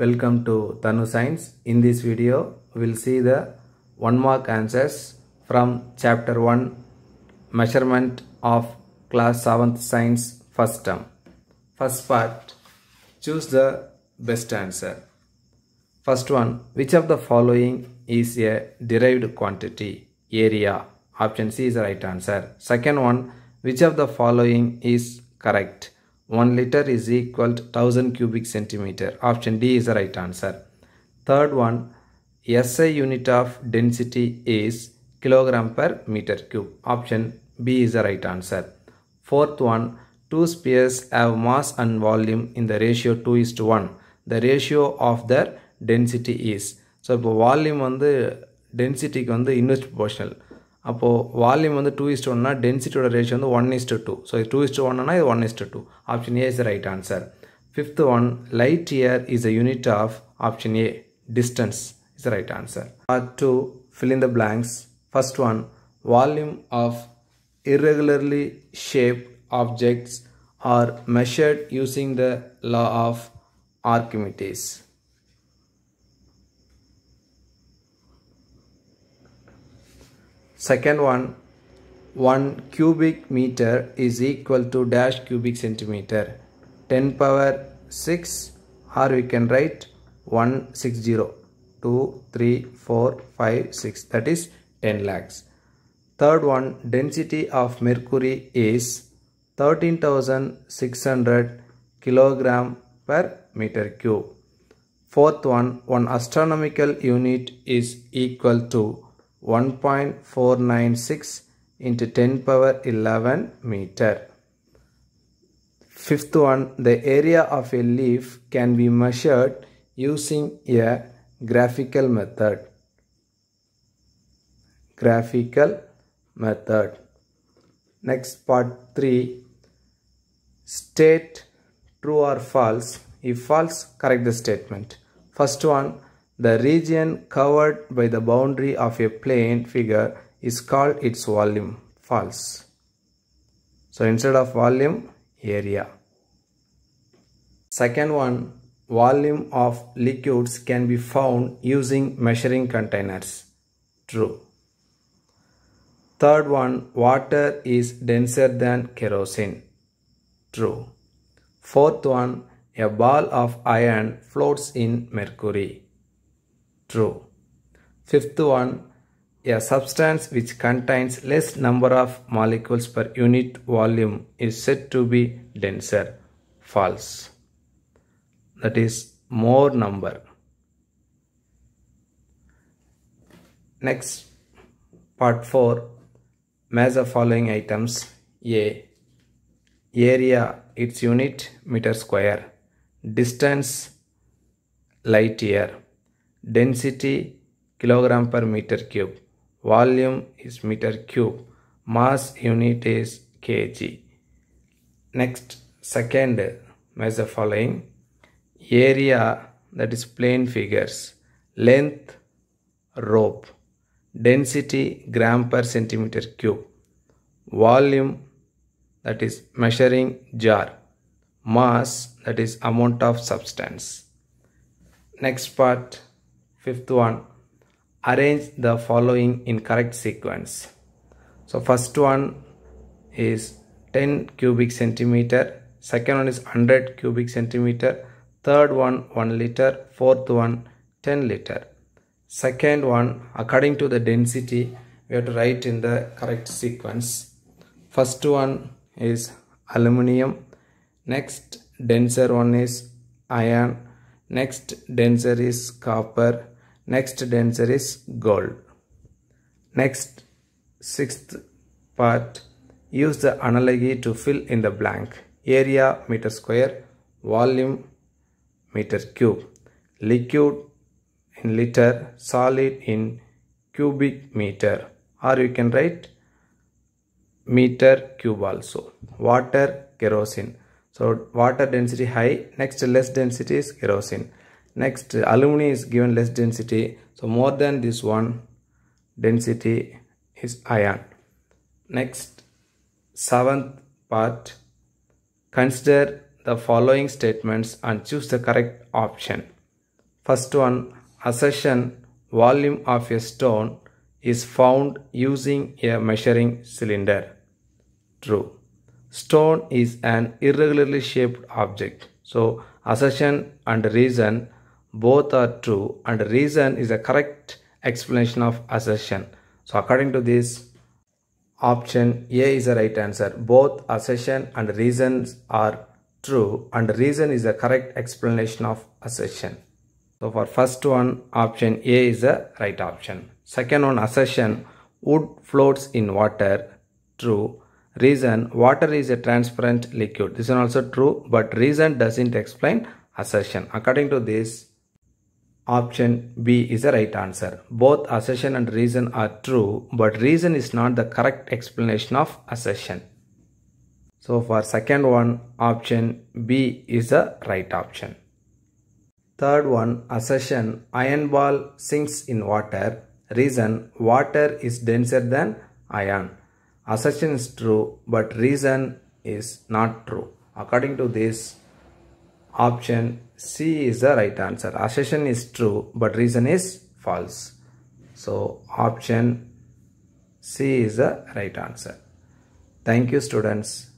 Welcome to Tanu Science. In this video, we'll see the one mark answers from chapter 1 measurement of class 7th science first term. First part, choose the best answer. First one, which of the following is a derived quantity? Area. Option C is the right answer. Second one, which of the following is correct? 1 liter is equal to 1000 cubic centimeter. Option D is the right answer. Third one, SI unit of density is kilogram per meter cube. Option B is the right answer. Fourth one, two spheres have mass and volume in the ratio 2 is to 1. The ratio of their density is. So, volume on the density on the inverse proportional. அப்போது volume வந்து two is to ஒன்னா டென்சிட்டியோட ratio வந்து one is to two so இது two is to ஒன்னா இது one is to 2 option A is right answer fifth one light year is a unit of option a distance is the right answer. Part 2 fill in the blanks. First one volume of irregularly shaped objects are measured using the law of Archimedes. Second one, 1 cubic meter is equal to dash cubic centimeter. 10 power 6 or we can write 160. 2, 3, 4, 5, 6 that is 10 lakhs. Third one density of mercury is 13,600 kilogram per meter cube. Fourth one, one astronomical unit is equal to 1.496 into 10 power 11 meter. Fifth one, the area of a leaf can be measured using a graphical method. Graphical method. Next part 3, state true or false. If false, correct the statement. First one, the region covered by the boundary of a plane figure is called its volume. False. So instead of volume, area. Second one, volume of liquids can be found using measuring containers. True. Third one, water is denser than kerosene. True. Fourth one, a ball of iron floats in mercury true. Fifth one, a substance which contains less number of molecules per unit volume is said to be denser. False. That is more number. Next, part 4, Measure following items. A. Area, its unit, meter square. Distance, light year Density kilogram per meter cube. Volume is meter cube. Mass unit is kg. Next, second, measure following. Area that is plane figures. Length, rope. Density gram per centimeter cube. Volume that is measuring jar mass that is amount of substance next part Fifth one, arrange the following in correct sequence. So first one is 10 cubic centimeter, second one is 100 cubic centimeter, third one 1 liter, fourth one 10 liter. Second one according to the density we have to write in the correct sequence. First one is aluminium, next denser one is iron, next denser is copper, Next denser is gold. Next, sixth part, use the analogy to fill in the blank. Area meter square, volume meter cube, liquid in liter, solid in cubic meter or you can write meter cube also. Water kerosene. So water density high, next less density is kerosene. Next, aluminium is given less density. So more than this one, density is iron. Next, seventh part, consider the following statements and choose the correct option. First one, assertion volume of a stone is found using a measuring cylinder. True. Stone is an irregularly shaped object. So, assertion and reason both are true and reason is a correct explanation of assertion. So according to this, option A is the right answer. Both assertion and reasons are true and reason is a correct explanation of assertion. So for first one, option A is the right option. Second one, assertion, wood floats in water, true. Reason, water is a transparent liquid. This one also true, but reason doesn't explain assertion. According to this, Option B is the right answer. Both assertion and reason are true, but reason is not the correct explanation of assertion. So for second one, option B is the right option. Third one, assertion iron ball sinks in water. Reason water is denser than iron. Assertion is true, but reason is not true. According to this, Option C is the right answer. Assertion is true but reason is false. So option C is the right answer. Thank you students.